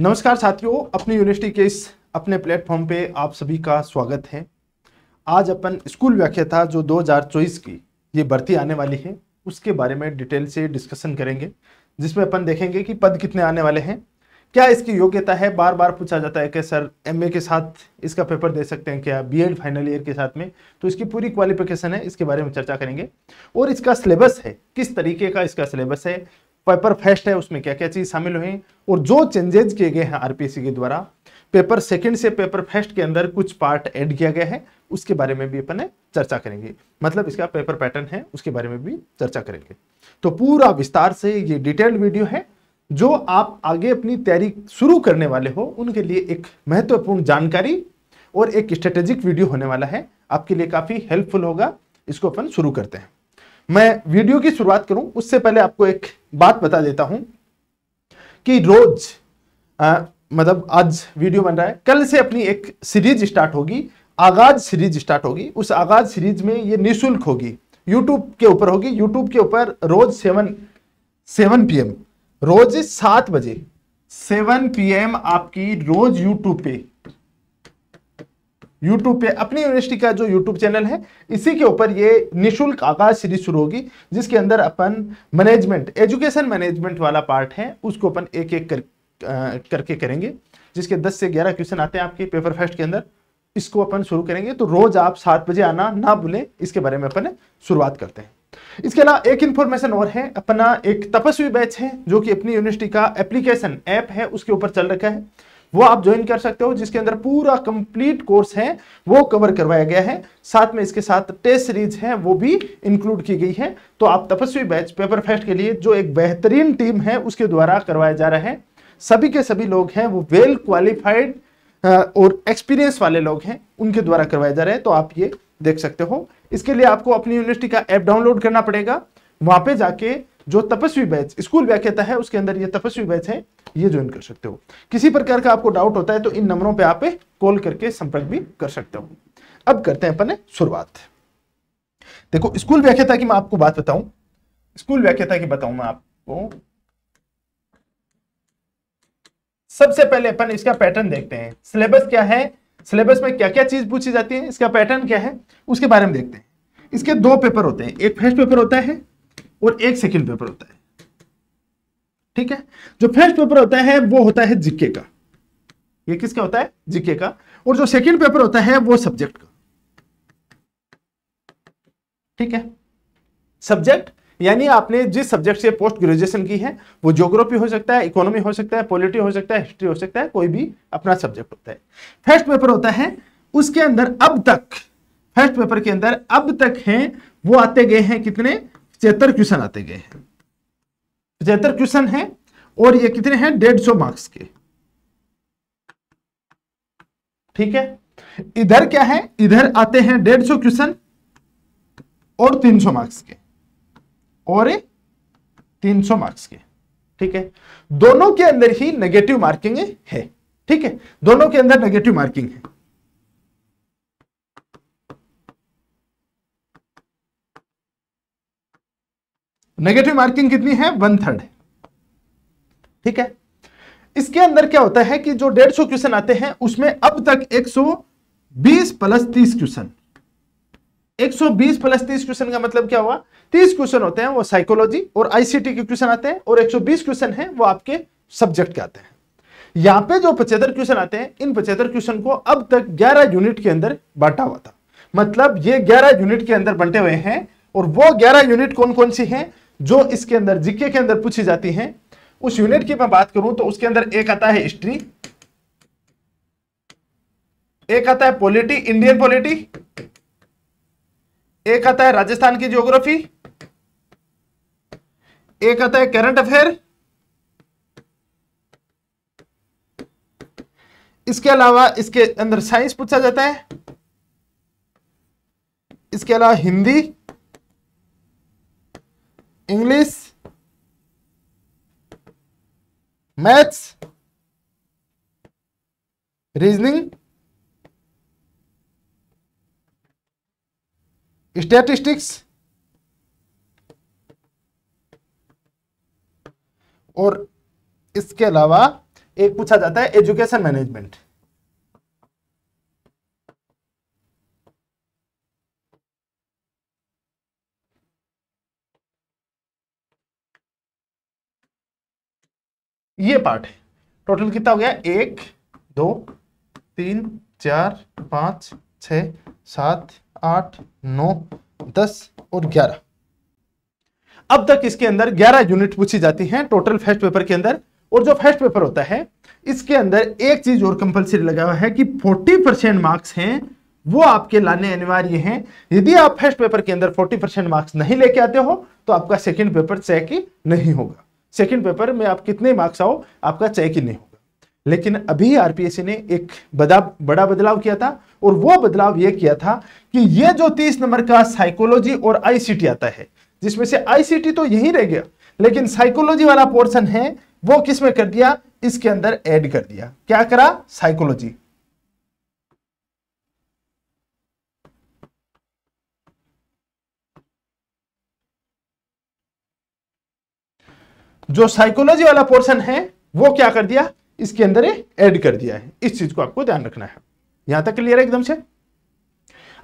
नमस्कार साथियों अपनी यूनिवर्सिटी के इस अपने प्लेटफॉर्म पे आप सभी का स्वागत है आज अपन स्कूल व्याख्याता जो 2024 की ये भर्ती आने वाली है उसके बारे में डिटेल से डिस्कशन करेंगे जिसमें अपन देखेंगे कि पद कितने आने वाले हैं क्या इसकी योग्यता है बार बार पूछा जाता है कि सर एमए के साथ इसका पेपर दे सकते हैं क्या बीएड फाइनल ईयर के साथ में तो इसकी पूरी क्वालिफिकेशन है इसके बारे में चर्चा करेंगे और इसका सिलेबस है किस तरीके का इसका सिलेबस है पेपर फर्स्ट है उसमें क्या क्या चीज शामिल हुई और जो चेंजेज किए गए हैं आरपीसी के द्वारा पेपर सेकंड से पेपर फर्स्ट के अंदर कुछ पार्ट ऐड किया गया है उसके बारे में भी अपन चर्चा करेंगे मतलब इसका पेपर पैटर्न है उसके बारे में भी चर्चा करेंगे तो पूरा विस्तार से ये डिटेल्ड वीडियो है जो आप आगे अपनी तैयारी शुरू करने वाले हो उनके लिए एक महत्वपूर्ण जानकारी और एक स्ट्रेटेजिक वीडियो होने वाला है आपके लिए काफ़ी हेल्पफुल होगा इसको अपन शुरू करते हैं मैं वीडियो की शुरुआत करूं उससे पहले आपको एक बात बता देता हूं कि रोज आ, मतलब आज वीडियो बन रहा है कल से अपनी एक सीरीज स्टार्ट होगी आगाज सीरीज स्टार्ट होगी उस आगाज सीरीज में ये निःशुल्क होगी यूट्यूब के ऊपर होगी यूट्यूब के ऊपर रोज सेवन सेवन पीएम रोज सात बजे सेवन पी आपकी रोज यूट्यूब पे यूट्यूब पे अपनी यूनिवर्सिटी का जो यूट्यूब चैनल है इसी के ऊपर ये निशुल्क आकाश सीरीज शुरू होगी जिसके अंदर अपन मैनेजमेंट एजुकेशन मैनेजमेंट वाला पार्ट है उसको अपन एक एक कर, आ, करके करेंगे जिसके 10 से 11 क्वेश्चन आते हैं आपके पेपर फर्स्ट के अंदर इसको अपन शुरू करेंगे तो रोज आप सात बजे आना ना भूलें इसके बारे में अपन शुरुआत करते हैं इसके अलावा एक इंफॉर्मेशन और है अपना एक तपस्वी बैच है जो कि अपनी यूनिवर्सिटी का एप्लीकेशन ऐप है उसके ऊपर चल रखा है वो आप ज्वाइन कर सकते हो जिसके अंदर पूरा कंप्लीट कोर्स है वो कवर करवाया गया है साथ में इसके साथ टेस्ट सीरीज है वो भी इंक्लूड की गई है तो आप तपस्वी बैच पेपर फेस्ट के लिए जो एक बेहतरीन टीम है उसके द्वारा करवाया जा रहा है सभी के सभी लोग हैं वो वेल क्वालिफाइड और एक्सपीरियंस वाले लोग हैं उनके द्वारा करवाया जा रहा है तो आप ये देख सकते हो इसके लिए आपको अपनी यूनिवर्सिटी का ऐप डाउनलोड करना पड़ेगा वहां पे जाके जो तपस्वी बैच स्कूल व्याख्यता है उसके अंदर ये तपस्वी बैच है ये ज्वाइन कर सकते हो किसी प्रकार का आपको डाउट होता है तो इन नंबरों पे आप कॉल करके संपर्क भी कर सकते हो अब करते हैं अपने शुरुआत देखो स्कूल व्याख्याता की मैं आपको बात बताऊं स्कूल व्याख्याता की बताऊं मैं आपको सबसे पहले अपन इसका पैटर्न देखते हैं सिलेबस क्या है सिलेबस में क्या क्या चीज पूछी जाती है इसका पैटर्न क्या है उसके बारे में देखते हैं इसके दो पेपर होते हैं एक फर्स्ट पेपर होता है और एक सेकेंड पेपर होता है ठीक है जो फर्स्ट पेपर होता है वो होता है जीके का ये किसका होता है जीके का और जो सेकंड पेपर होता है वो सब्जेक्ट का ठीक है सब्जेक्ट यानी आपने जिस सब्जेक्ट से पोस्ट ग्रेजुएशन की है वो ज्योग्राफी हो सकता है इकोनॉमी हो सकता है पॉलिटी हो सकता है हिस्ट्री हो सकता है कोई भी अपना सब्जेक्ट होता है फर्स्ट पेपर होता है उसके अंदर अब तक फर्स्ट पेपर के अंदर अब तक हैं वो आते गए हैं कितने छिहत्तर क्वेश्चन आते गए हैं पचहत्तर क्वेश्चन है और ये कितने हैं डेढ़ सौ मार्क्स के ठीक है इधर क्या है इधर आते हैं डेढ़ सौ क्वेश्चन और तीन सौ मार्क्स के और तीन सौ मार्क्स के ठीक है दोनों के अंदर ही नेगेटिव मार्किंग है ठीक है दोनों के अंदर नेगेटिव मार्किंग है नेगेटिव मार्किंग कितनी है वन थर्ड ठीक है इसके अंदर क्या होता है कि जो डेढ़ सौ क्वेश्चन आते हैं उसमें अब तक एक सौ बीस प्लस तीस क्वेश्चन 120 प्लस 30 क्वेश्चन का मतलब क्या हुआ 30 क्वेश्चन होते हैं वो साइकोलॉजी और आईसीटी के क्वेश्चन आते हैं और 120 क्वेश्चन है वो आपके सब्जेक्ट के आते हैं यहां पे जो पचहत्तर क्वेश्चन आते हैं इन पचहत्तर क्वेश्चन को अब तक ग्यारह यूनिट के अंदर बांटा हुआ था मतलब ये ग्यारह यूनिट के अंदर बंटे हुए हैं और वो ग्यारह यूनिट कौन कौन सी हैं जो इसके अंदर जीके के अंदर पूछी जाती हैं उस यूनिट की मैं बात करूं तो उसके अंदर एक आता है हिस्ट्री एक आता है पॉलिटी इंडियन पॉलिटी एक आता है राजस्थान की ज्योग्राफी एक आता है करंट अफेयर इसके अलावा इसके अंदर साइंस पूछा जाता है इसके अलावा Hindi English maths reasoning statistics और इसके अलावा एक पूछा जाता है एजुकेशन मैनेजमेंट ये पार्ट है टोटल कितना हो गया एक दो तीन चार पाँच छ सात आठ नौ दस और ग्यारह अब तक इसके अंदर ग्यारह यूनिट पूछी जाती हैं टोटल फर्स्ट पेपर के अंदर और जो फर्स्ट पेपर होता है इसके अंदर एक चीज और कंपलसरी लगा हुआ है कि फोर्टी परसेंट मार्क्स हैं वो आपके लाने अनिवार्य हैं यदि आप फर्स्ट पेपर के अंदर फोर्टी परसेंट मार्क्स नहीं लेके आते हो तो आपका सेकेंड पेपर चेक नहीं होगा सेकेंड पेपर में आप कितने मार्क्स आओ आपका चेक ही नहीं होगा लेकिन अभी आरपीएससी ने एक बड़ा बड़ा बदलाव किया था और वो बदलाव ये किया था कि ये जो तीस नंबर का साइकोलॉजी और आईसीटी आता है जिसमें से आईसीटी तो यही रह गया लेकिन साइकोलॉजी वाला पोर्शन है वो किसमें कर दिया इसके अंदर ऐड कर दिया क्या करा साइकोलॉजी जो साइकोलॉजी वाला पोर्शन है वो क्या कर दिया इसके अंदर ऐड कर दिया है इस चीज को आपको ध्यान रखना है यहां तक क्लियर है एकदम से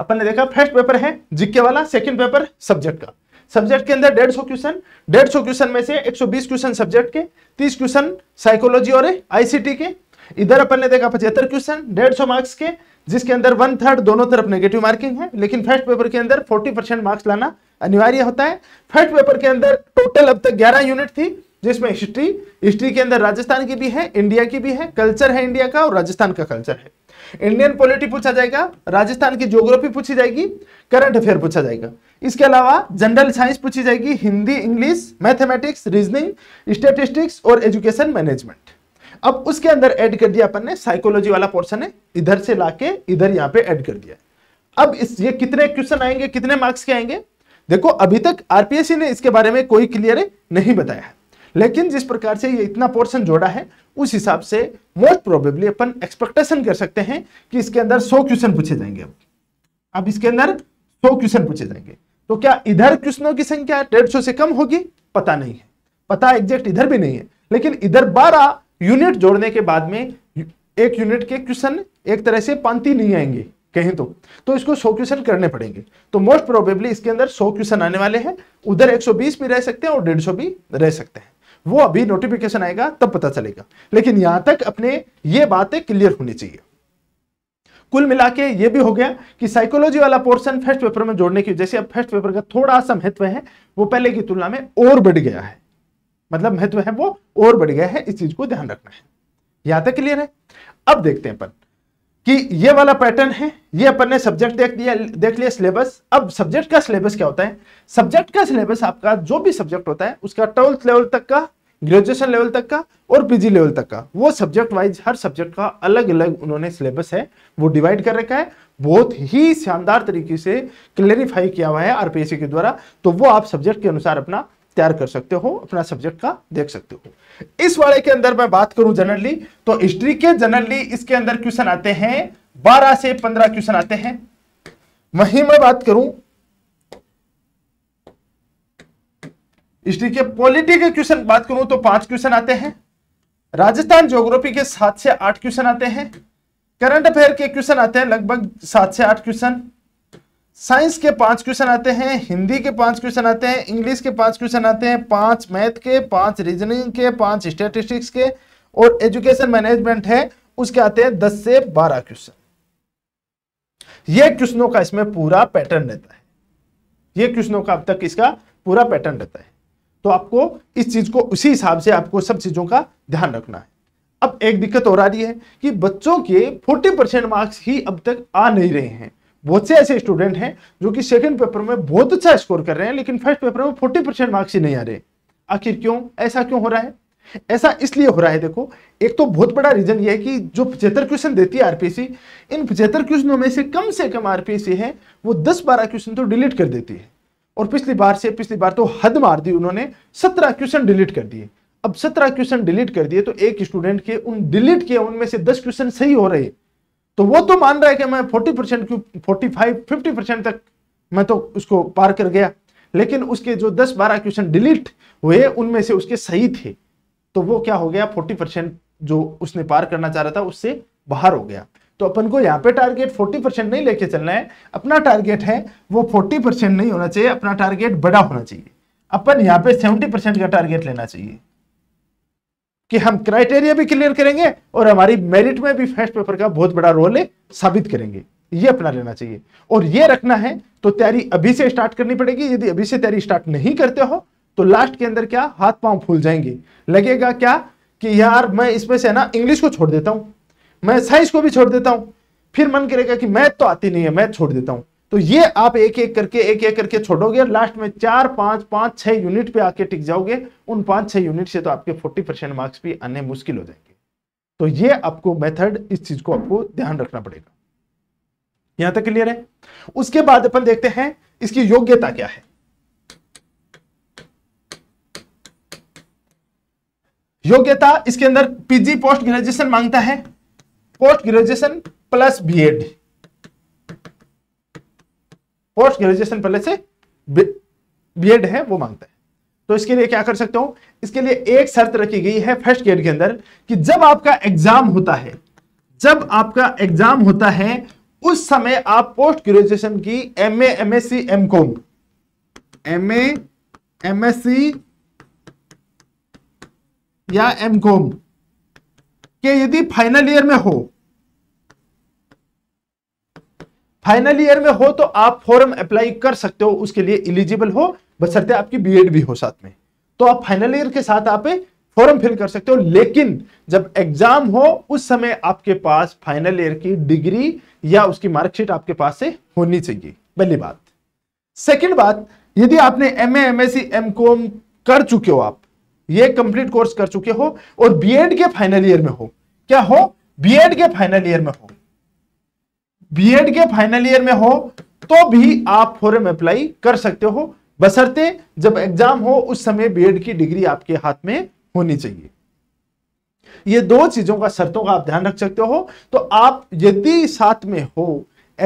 अपन ने देखा फर्स्ट पेपर है जिक्के वाला सेकंड पेपर सब्जेक्ट का सब्जेक्ट के अंदर डेढ़ सौ क्वेश्चन डेढ़ सौ क्वेश्चन में से 120 क्वेश्चन सब्जेक्ट के 30 क्वेश्चन साइकोलॉजी और आईसीटी के इधर अपन ने देखा पचहत्तर क्वेश्चन डेढ़ सौ मार्क्स के जिसके अंदर वन थर्ड दोनों तरफ नेगेटिव मार्किंग है लेकिन फर्स्ट पेपर के अंदर 40 परसेंट मार्क्स लाना अनिवार्य होता है फर्स्ट पेपर के अंदर टोटल अब तक 11 यूनिट थी जिसमें हिस्ट्री हिस्ट्री के अंदर राजस्थान की भी है इंडिया की भी है कल्चर है इंडिया का और राजस्थान का कल्चर है इंडियन पॉलिटी पूछा जाएगा राजस्थान की ज्योग्राफी पूछी जाएगी करंट अफेयर पूछा जाएगा इसके अलावा जनरल साइंस पूछी जाएगी Hindi English mathematics reasoning statistics और एजुकेशन मैनेजमेंट अब उसके अंदर ऐड कर दिया अपन ने साइकोलॉजी वाला पोर्शन है इधर से लाके इधर यहाँ पे ऐड कर दिया अब इस ये कितने क्वेश्चन आएंगे कितने मार्क्स के आएंगे देखो अभी तक आरपीएससी ने इसके बारे में कोई क्लियर नहीं बताया है लेकिन जिस प्रकार से ये इतना पोर्शन जोड़ा है उस हिसाब से मोस्ट प्रोबेबली अपन एक्सपेक्टेशन कर सकते हैं कि इसके अंदर सौ क्वेश्चन पूछे जाएंगे अब इसके अंदर सौ क्वेश्चन पूछे जाएंगे तो क्या इधर क्वेश्चनों की संख्या डेढ़ सौ से कम होगी पता नहीं है पता एग्जैक्ट इधर भी नहीं है लेकिन इधर बारह यूनिट जोड़ने के बाद में एक यूनिट के क्वेश्चन एक तरह से पांति नहीं आएंगे कहें तो तो इसको 100 क्वेश्चन करने पड़ेंगे तो मोस्ट प्रोबेबली इसके अंदर 100 क्वेश्चन आने वाले हैं उधर 120 भी रह सकते हैं और 150 भी रह सकते हैं वो अभी नोटिफिकेशन आएगा तब पता चलेगा लेकिन यहां तक अपने ये बातें क्लियर होनी चाहिए कुल मिला के ये भी हो गया कि साइकोलॉजी वाला पोर्शन फर्स्ट पेपर में जोड़ने की जैसे अब फर्स्ट पेपर का थोड़ा सा महत्व है वो पहले की तुलना में और बढ़ गया है मतलब महत्व है वो और बढ़ गया है इस चीज को ध्यान रखना है यहां तक क्लियर है अब देखते हैं अपन कि ये वाला पैटर्न है ये अपन ने सब्जेक्ट देख दिया देख लिया सिलेबस अब सब्जेक्ट का सिलेबस क्या होता है सब्जेक्ट का सिलेबस आपका जो भी सब्जेक्ट होता है उसका ट्वेल्थ लेवल तक का ग्रेजुएशन लेवल तक का और पीजी लेवल तक का वो सब्जेक्ट वाइज हर सब्जेक्ट का अलग अलग उन्होंने सिलेबस है वो डिवाइड कर रखा है बहुत ही शानदार तरीके से क्लेरिफाई किया हुआ है आरपीएससी के द्वारा तो वो आप सब्जेक्ट के अनुसार अपना तैयार कर सकते हो अपना सब्जेक्ट का देख सकते हो इस वाले के अंदर मैं बात करूं जनरली तो हिस्ट्री के जनरली इसके अंदर क्वेश्चन आते हैं बारह से पंद्रह क्वेश्चन आते हैं वहीं मैं बात करूं हिस्ट्री के पॉलिटी के क्वेश्चन बात करूं तो पांच क्वेश्चन आते हैं राजस्थान ज्योग्राफी के सात से आठ क्वेश्चन आते हैं करंट अफेयर के क्वेश्चन आते हैं लगभग सात से आठ क्वेश्चन साइंस के पांच क्वेश्चन आते हैं हिंदी के पांच क्वेश्चन आते हैं इंग्लिश के पांच क्वेश्चन आते हैं पांच मैथ के पांच रीजनिंग के पांच स्टेटिस्टिक्स के और एजुकेशन मैनेजमेंट है उसके आते हैं दस से बारह क्वेश्चन ये क्वेश्चनों का इसमें पूरा पैटर्न रहता है ये क्वेश्चनों का अब तक इसका पूरा पैटर्न रहता है तो आपको इस चीज को उसी हिसाब से आपको सब चीजों का ध्यान रखना है अब एक दिक्कत और आ रही है कि बच्चों के 40 परसेंट मार्क्स ही अब तक आ नहीं रहे हैं बहुत से ऐसे स्टूडेंट हैं जो कि सेकंड पेपर में बहुत अच्छा स्कोर कर रहे हैं लेकिन फर्स्ट पेपर में फोर्टी परसेंट मार्क्स ही नहीं आ रहे आखिर क्यों ऐसा क्यों हो रहा है ऐसा इसलिए हो रहा है देखो एक तो बहुत बड़ा रीजन यह है कि जो पचहत्तर क्वेश्चन देती है आरपीएससी इन पचहत्तर क्वेश्चनों में से कम से कम आरपीएससी है वो दस बारह क्वेश्चन तो डिलीट कर देती है और पिछली बार से पिछली बार तो हद मार दी उन्होंने सत्रह क्वेश्चन डिलीट कर दिए अब सत्रह क्वेश्चन डिलीट कर दिए तो एक स्टूडेंट के उन डिलीट किए उनमें से दस क्वेश्चन सही हो रहे तो वो तो मान रहा है कि मैं 40 परसेंट क्यों फोर्टी फाइव फिफ्टी परसेंट तक मैं तो उसको पार कर गया लेकिन उसके जो 10-12 क्वेश्चन डिलीट हुए उनमें से उसके सही थे तो वो क्या हो गया 40 परसेंट जो उसने पार करना चाह रहा था उससे बाहर हो गया तो अपन को यहाँ पे टारगेट 40 परसेंट नहीं लेके चलना है अपना टारगेट है वो 40 परसेंट नहीं होना चाहिए अपना टारगेट बड़ा होना चाहिए अपन यहाँ पे 70 परसेंट का टारगेट लेना चाहिए कि हम क्राइटेरिया भी क्लियर करेंगे और हमारी मेरिट में भी फर्स्ट पेपर का बहुत बड़ा रोल है साबित करेंगे ये अपना लेना चाहिए और ये रखना है तो तैयारी अभी से स्टार्ट करनी पड़ेगी यदि अभी से तैयारी स्टार्ट नहीं करते हो तो लास्ट के अंदर क्या हाथ पांव फूल जाएंगे लगेगा क्या कि यार मैं इसमें से ना इंग्लिश को छोड़ देता हूं मैं साइंस को भी छोड़ देता हूं फिर मन करेगा कि मैथ तो आती नहीं है मैथ छोड़ देता हूं तो ये आप एक एक करके एक एक करके छोड़ोगे लास्ट में चार पांच पांच छह यूनिट पे आके टिक जाओगे उन पांच छह यूनिट से तो आपके फोर्टी परसेंट मार्क्स भी आने मुश्किल हो जाएंगे तो ये आपको मेथड इस चीज को आपको ध्यान रखना पड़ेगा यहां तक क्लियर है उसके बाद अपन देखते हैं इसकी योग्यता क्या है योग्यता इसके अंदर पीजी पोस्ट ग्रेजुएशन मांगता है post graduation plus BEd post graduation पहले से बी एड है वो मांगता है तो इसके लिए क्या कर सकता हूं इसके लिए एक शर्त रखी गई है फर्स्ट ग्रेड के अंदर कि जब आपका एग्जाम होता है जब आपका एग्जाम होता है उस समय आप पोस्ट ग्रेजुएशन की M M S C M com M M S C या एम कॉम के यदि फाइनल ईयर में हो फाइनल ईयर में हो तो आप फॉर्म अप्लाई कर सकते हो उसके लिए इलिजिबल हो बसरते आपकी बी भी हो साथ में तो आप फाइनल ईयर के साथ आप फॉर्म फिल कर सकते हो लेकिन जब एग्जाम हो उस समय आपके पास फाइनल ईयर की डिग्री या उसकी मार्कशीट आपके पास से होनी चाहिए पहली बात सेकंड बात यदि आपने M A M S C M com कर चुके हो आप ये कंप्लीट कोर्स कर चुके हो और बीएड के फाइनल ईयर में हो क्या हो बीएड के फाइनल ईयर में हो बीएड के फाइनल ईयर में हो तो भी आप फॉरम अप्लाई कर सकते हो बसरते जब एग्जाम हो उस समय बीएड की डिग्री आपके हाथ में होनी चाहिए ये दो चीजों का शर्तों का आप ध्यान रख सकते हो तो आप यदि साथ में हो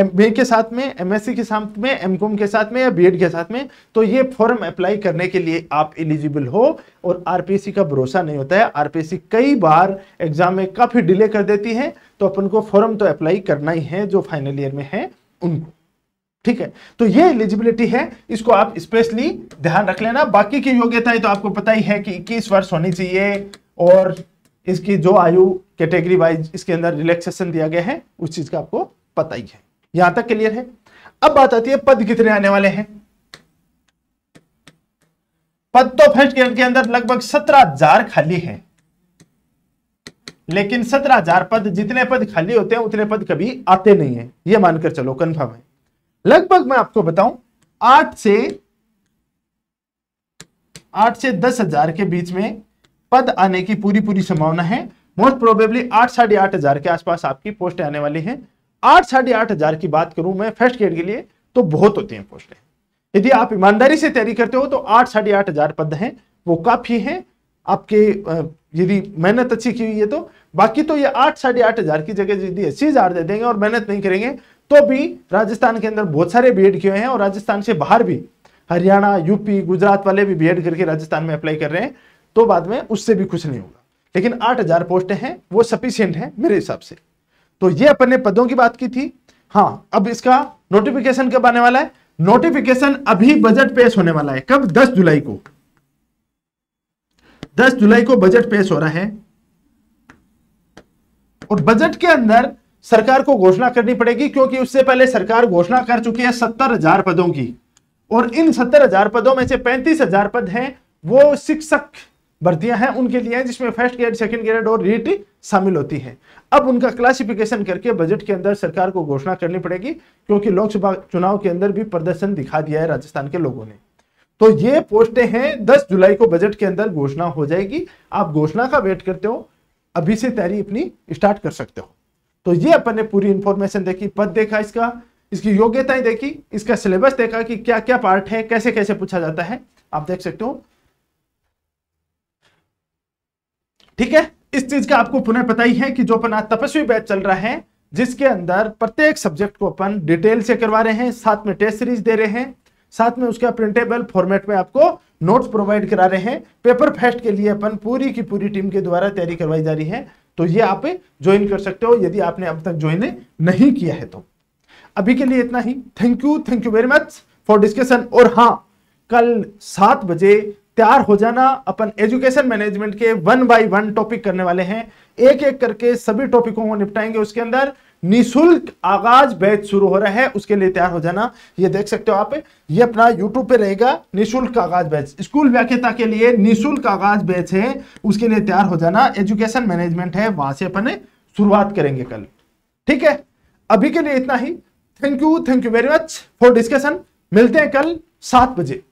एम के साथ में एमएससी के साथ में एमकॉम के साथ में या बीएड के साथ में तो ये फॉर्म अप्लाई करने के लिए आप एलिजिबल हो और आरपीएससी का भरोसा नहीं होता है आरपीएससी कई बार एग्जाम में काफ़ी डिले कर देती है तो अपन को फॉर्म तो अप्लाई करना ही है जो फाइनल ईयर में है उनको ठीक है तो ये एलिजिबिलिटी है इसको आप स्पेशली ध्यान रख लेना बाकी की योग्यताएं तो आपको पता ही है कि इक्कीस वर्ष होनी चाहिए और इसकी जो आयु कैटेगरी वाइज इसके अंदर रिलैक्सेशन दिया गया है उस चीज का आपको पता ही है यहां तक क्लियर है अब बात आती है पद कितने आने वाले हैं पद तो फर्स्ट ईयर के अंदर लगभग सत्रह हजार खाली है लेकिन सत्रह हजार पद जितने पद खाली होते हैं उतने पद कभी आते नहीं है यह मानकर चलो कन्फर्म है लगभग मैं आपको बताऊं आठ से आठ से दस हजार के बीच में पद आने की पूरी पूरी संभावना है मोस्ट प्रोबेबली आठ साढ़े आठ हजार के आसपास आपकी पोस्ट आने वाली है आठ साढ़े आठ हजार की बात करूं मैं फर्स्ट ग्रेड के लिए तो बहुत होती हैं पोस्टें यदि आप ईमानदारी से तैयारी करते हो तो आठ साढ़े आठ हजार पद हैं वो काफ़ी हैं आपके यदि मेहनत अच्छी की हुई है तो बाकी तो ये आठ साढ़े आठ हजार की जगह यदि अस्सी हजार दे देंगे और मेहनत नहीं करेंगे तो भी राजस्थान के अंदर बहुत सारे बी एड किए हैं और राजस्थान से बाहर भी हरियाणा यूपी गुजरात वाले भी बी एड करके राजस्थान में अप्लाई कर रहे हैं तो बाद में उससे भी कुछ नहीं होगा लेकिन आठ हजार पोस्टें हैं वो सफिशियंट है मेरे हिसाब से तो ये अपन ने पदों की बात की थी हाँ अब इसका नोटिफिकेशन कब आने वाला है नोटिफिकेशन अभी बजट पेश होने वाला है कब 10 जुलाई को 10 जुलाई को बजट पेश हो रहा है और बजट के अंदर सरकार को घोषणा करनी पड़ेगी क्योंकि उससे पहले सरकार घोषणा कर चुकी है सत्तर हजार पदों की और इन सत्तर हजार पदों में से पैंतीस हजार पद हैं वो शिक्षक भर्तियां हैं उनके लिए हैं जिसमें फर्स्ट ग्रेड सेकंड ग्रेड और रीट शामिल होती है अब उनका क्लासिफिकेशन करके बजट के अंदर सरकार को घोषणा करनी पड़ेगी क्योंकि लोकसभा चुनाव के अंदर भी प्रदर्शन दिखा दिया है राजस्थान के लोगों ने तो ये पोस्टें हैं 10 जुलाई को बजट के अंदर घोषणा हो जाएगी आप घोषणा का वेट करते हो अभी से तैयारी अपनी स्टार्ट कर सकते हो तो ये अपन ने पूरी इंफॉर्मेशन देखी पद देखा इसका इसकी योग्यताएं देखी इसका सिलेबस देखा कि क्या क्या पार्ट है कैसे कैसे पूछा जाता है आप देख सकते हो ठीक है इस चीज का आपको पुनः पता ही है कि जो अपना तपस्वी बैच चल रहा है जिसके अंदर प्रत्येक सब्जेक्ट को अपन डिटेल से करवा रहे हैं साथ में टेस्ट सीरीज दे रहे हैं साथ में उसका प्रिंटेबल फॉर्मेट में आपको नोट्स प्रोवाइड करा रहे हैं पेपर फेस्ट के लिए अपन पूरी की पूरी टीम के द्वारा तैयारी करवाई जा रही है तो ये आप ज्वाइन कर सकते हो यदि आपने अब तक ज्वाइन नहीं किया है तो अभी के लिए इतना ही thank you thank you very much for discussion और हाँ कल सात बजे तैयार हो जाना अपन एजुकेशन मैनेजमेंट के वन बाय वन टॉपिक करने वाले हैं एक एक करके सभी टॉपिकों को निपटाएंगे उसके अंदर निशुल्क आगाज बैच शुरू हो रहा है उसके लिए तैयार हो जाना ये देख सकते हो आप ये अपना यूट्यूब पे रहेगा निशुल्क आगाज बैच स्कूल व्याख्यता के लिए निशुल्क आगाज बैच है उसके लिए तैयार हो जाना एजुकेशन मैनेजमेंट है वहां से अपन शुरुआत करेंगे कल ठीक है अभी के लिए इतना ही thank you thank you very much for discussion मिलते हैं कल सात बजे